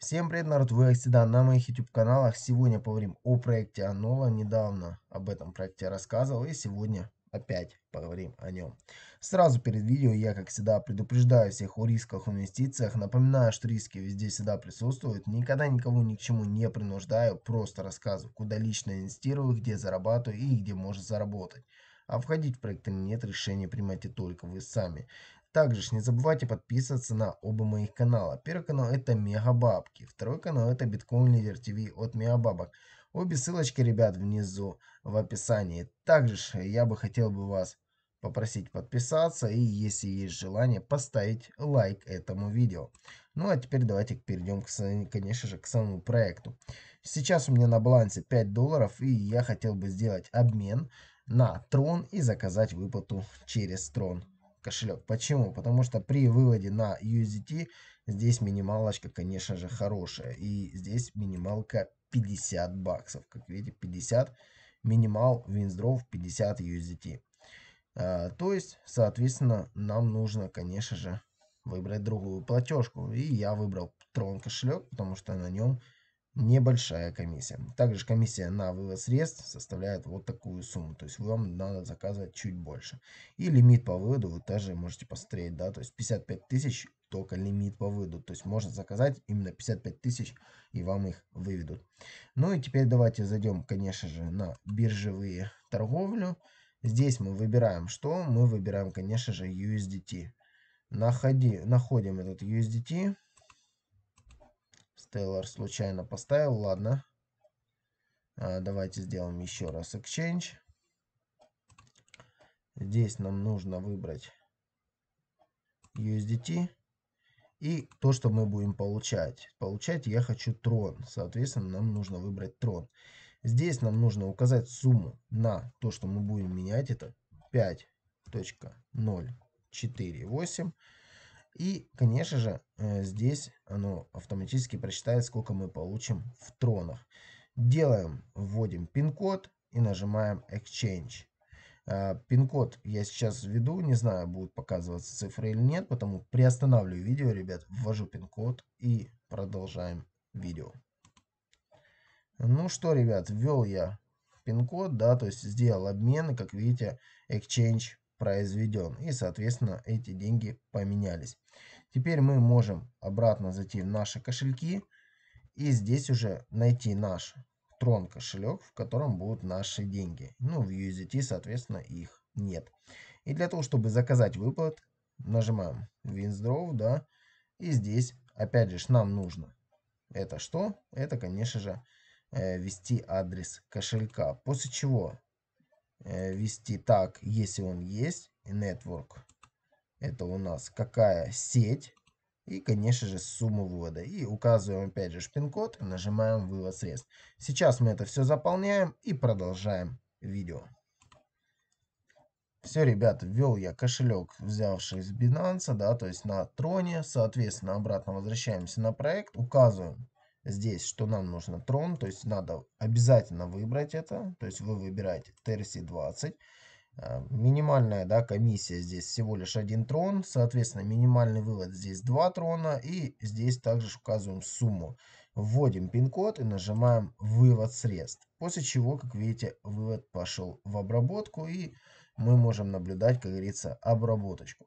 Всем привет, народ! Вы всегда на моих YouTube каналах. Сегодня поговорим о проекте Анола. Недавно об этом проекте рассказывал и сегодня опять поговорим о нем. Сразу перед видео я, как всегда, предупреждаю всех о рисках в инвестициях. Напоминаю, что риски везде всегда присутствуют. Никогда никого ни к чему не принуждаю. Просто рассказываю, куда лично инвестирую, где зарабатываю и где можно заработать. А входить в проект или нет, решение принимайте только вы сами. Также ж не забывайте подписываться на оба моих канала. Первый канал это Мегабабки, второй канал это Биткоин Лидер ТВ от Мегабабок. Обе ссылочки, ребят, внизу в описании. Также ж я бы хотел бы вас попросить подписаться и, если есть желание, поставить лайк этому видео. Ну а теперь давайте перейдем, к, конечно же, к самому проекту. Сейчас у меня на балансе 5 долларов и я хотел бы сделать обмен на трон и заказать выплату через трон кошелек. Почему? Потому что при выводе на USDT здесь минималочка, конечно же, хорошая. И здесь минималка 50 баксов. Как видите, 50 минимал Винздроу 50 USDT. А, то есть, соответственно, нам нужно, конечно же, выбрать другую платежку. И я выбрал Tron кошелек, потому что на нем небольшая комиссия. Также комиссия на вывод средств составляет вот такую сумму, то есть вам надо заказывать чуть больше. И лимит по выводу вы тоже можете посмотреть, да, то есть 55 тысяч только лимит по выводу, то есть можно заказать именно 55 тысяч и вам их выведут. Ну и теперь давайте зайдем, конечно же, на биржевые торговлю. Здесь мы выбираем что? Мы выбираем, конечно же, USDT. Находи, находим этот USDT. Stellar случайно поставил, ладно. А, давайте сделаем еще раз Exchange. Здесь нам нужно выбрать USDT. И то, что мы будем получать. Получать я хочу трон. Соответственно, нам нужно выбрать трон. Здесь нам нужно указать сумму на то, что мы будем менять. Это 5.048 и, конечно же, э, здесь оно автоматически прочитает, сколько мы получим в тронах. Делаем, вводим пин-код и нажимаем Exchange. Э, пин-код я сейчас введу, не знаю, будут показываться цифры или нет, потому приостанавливаю видео, ребят, ввожу пин-код и продолжаем видео. Ну что, ребят, ввел я пин-код, да, то есть сделал обмен, и как видите, Exchange произведен. И, соответственно, эти деньги поменялись. Теперь мы можем обратно зайти в наши кошельки и здесь уже найти наш трон кошелек, в котором будут наши деньги. Ну, в USDT, соответственно, их нет. И для того, чтобы заказать выплат, нажимаем Withdraw, да, и здесь, опять же, нам нужно это что? Это, конечно же, э, ввести адрес кошелька. После чего ввести э, так, если он есть, network. Это у нас какая сеть. И, конечно же, сумму вывода. И указываем опять же шпин-код, нажимаем вывод средств. Сейчас мы это все заполняем и продолжаем видео. Все, ребят, ввел я кошелек, взявший из Binance, да, то есть на троне. Соответственно, обратно возвращаемся на проект, указываем здесь, что нам нужно трон, то есть надо обязательно выбрать это, то есть вы выбираете TRC20, э, Минимальная да, комиссия здесь всего лишь один трон, соответственно минимальный вывод здесь два трона и здесь также указываем сумму. Вводим пин-код и нажимаем вывод средств, после чего, как видите, вывод пошел в обработку и мы можем наблюдать, как говорится, обработочку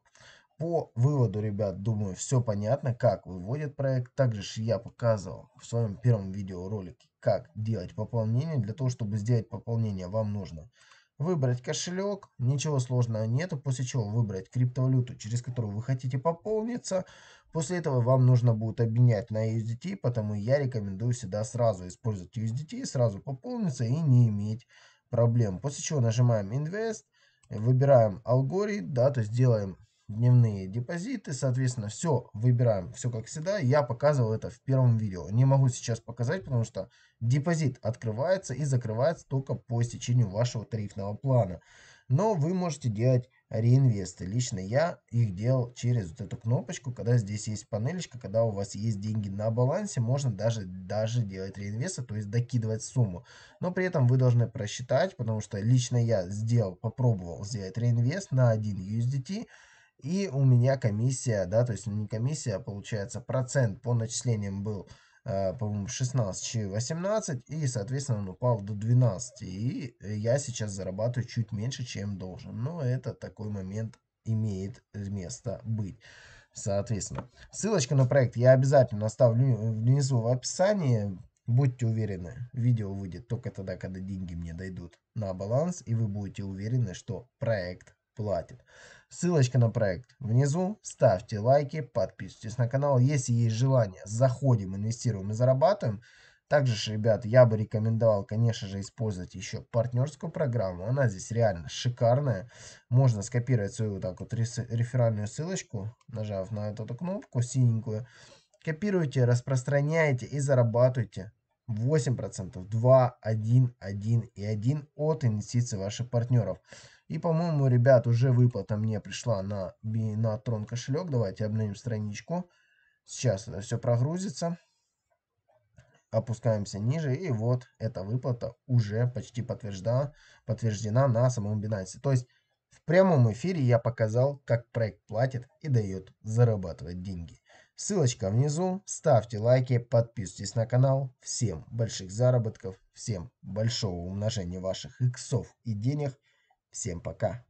по выводу, ребят, думаю, все понятно, как выводит проект. Также я показывал в своем первом видеоролике, как делать пополнение. Для того, чтобы сделать пополнение, вам нужно выбрать кошелек, ничего сложного нету, после чего выбрать криптовалюту, через которую вы хотите пополниться. После этого вам нужно будет обменять на USDT, потому я рекомендую всегда сразу использовать USDT, сразу пополниться и не иметь проблем. После чего нажимаем Invest, выбираем алгоритм, да, то есть делаем дневные депозиты. Соответственно, все выбираем, все как всегда. Я показывал это в первом видео. Не могу сейчас показать, потому что депозит открывается и закрывается только по истечению вашего тарифного плана. Но вы можете делать реинвесты. Лично я их делал через вот эту кнопочку, когда здесь есть панелечка, когда у вас есть деньги на балансе, можно даже, даже делать реинвесты, то есть докидывать сумму. Но при этом вы должны просчитать, потому что лично я сделал, попробовал сделать реинвест на 1 USDT, и у меня комиссия, да, то есть ну, не комиссия, а получается, процент по начислениям был, э, по-моему, 16,18, и, соответственно, он упал до 12. И э, я сейчас зарабатываю чуть меньше, чем должен. Но ну, это такой момент имеет э, место быть. Соответственно, ссылочка на проект я обязательно оставлю внизу в описании. Будьте уверены, видео выйдет только тогда, когда деньги мне дойдут на баланс, и вы будете уверены, что проект платит. Ссылочка на проект внизу. Ставьте лайки, подписывайтесь на канал. Если есть желание, заходим, инвестируем и зарабатываем. Также ребят, я бы рекомендовал, конечно же, использовать еще партнерскую программу. Она здесь реально шикарная. Можно скопировать свою вот так вот реферальную ссылочку, нажав на эту кнопку синенькую. Копируйте, распространяйте и зарабатывайте. 8%, 2, 1, 1 и 1 от инвестиций ваших партнеров. И, по-моему, ребят, уже выплата мне пришла на, на Tron кошелек. Давайте обновим страничку. Сейчас это все прогрузится. Опускаемся ниже. И вот эта выплата уже почти подтверждена, подтверждена на самом бинансе То есть в прямом эфире я показал, как проект платит и дает зарабатывать деньги. Ссылочка внизу. Ставьте лайки, подписывайтесь на канал. Всем больших заработков, всем большого умножения ваших иксов и денег. Всем пока.